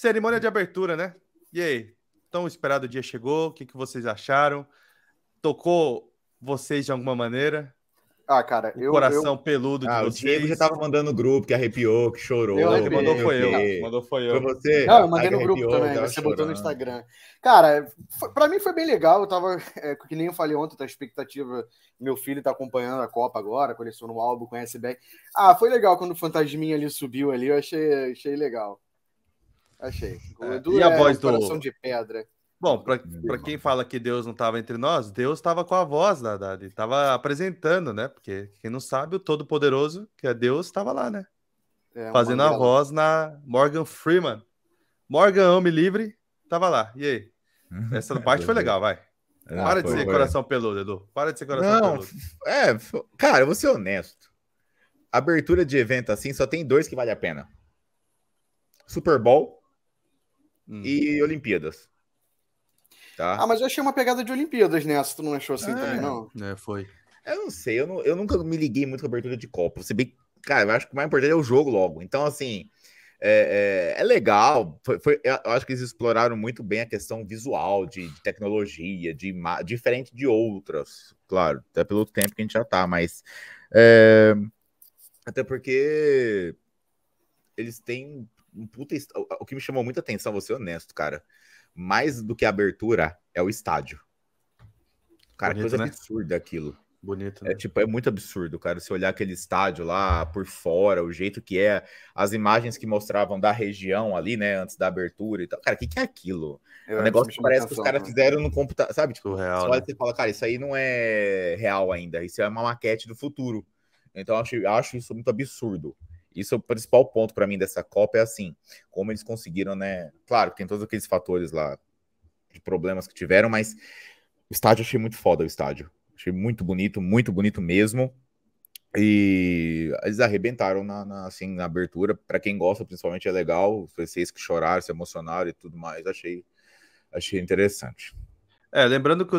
Cerimônia de abertura, né? E aí? Tão esperado o dia chegou, o que, que vocês acharam? Tocou vocês de alguma maneira? Ah, cara, o eu, coração eu... peludo de ah, vocês. O Diego já tava mandando no grupo que arrepiou, que chorou. Eu arrepiei, mandou foi eu. eu. Mandou foi eu. Foi você? Não, eu mandei no grupo também, você chorando. botou no Instagram. Cara, foi, pra mim foi bem legal. Eu tava, é, que nem eu falei ontem, tá expectativa. Meu filho tá acompanhando a Copa agora, colecionou o álbum, conhece bem. Ah, foi legal quando o Fantasminha ali subiu ali, eu achei, achei legal. Achei. É. E a é voz do. Coração de pedra. Bom, para quem fala que Deus não estava entre nós, Deus estava com a voz da Dade, estava apresentando, né? Porque quem não sabe, o Todo-Poderoso, que é Deus, estava lá, né? É, Fazendo a voz na Morgan Freeman. Morgan, homem livre, estava lá. E aí? Essa parte foi legal, vai. É, para foi, de ser foi. coração peludo, Edu. Para de ser coração não, peludo. É, cara, eu vou ser honesto. Abertura de evento assim, só tem dois que vale a pena. Super Bowl hum. e Olimpíadas. Tá? Ah, mas eu achei uma pegada de Olimpíadas nessa, né? tu não achou assim é. também, não? É, foi. Eu não sei, eu, não, eu nunca me liguei muito com a abertura de Copa. Você bem, cara, eu acho que o mais importante é o jogo logo. Então, assim, é, é, é legal. Foi, foi, eu acho que eles exploraram muito bem a questão visual, de, de tecnologia, de diferente de outras, claro, até pelo tempo que a gente já tá, mas. É, até porque eles têm um puta. O que me chamou muita atenção, vou ser honesto, cara. Mais do que a abertura, é o estádio. Cara, Bonito, coisa né? absurda aquilo. Bonito. É, né? É tipo, é muito absurdo, cara. Se olhar aquele estádio lá por fora, o jeito que é, as imagens que mostravam da região ali, né, antes da abertura e tal. Cara, o que, que é aquilo? É um negócio que parece que os caras fizeram no computador, sabe? Tipo, real, você né? olha e fala, cara, isso aí não é real ainda. Isso é uma maquete do futuro. Então, eu acho, eu acho isso muito absurdo. Isso é o principal ponto para mim dessa Copa é assim, como eles conseguiram, né? Claro, tem todos aqueles fatores lá de problemas que tiveram, mas o estádio achei muito foda o estádio. Achei muito bonito, muito bonito mesmo. E eles arrebentaram na, na assim, na abertura. Para quem gosta, principalmente, é legal. Vocês que choraram, se emocionaram e tudo mais, achei, achei interessante. É, lembrando que os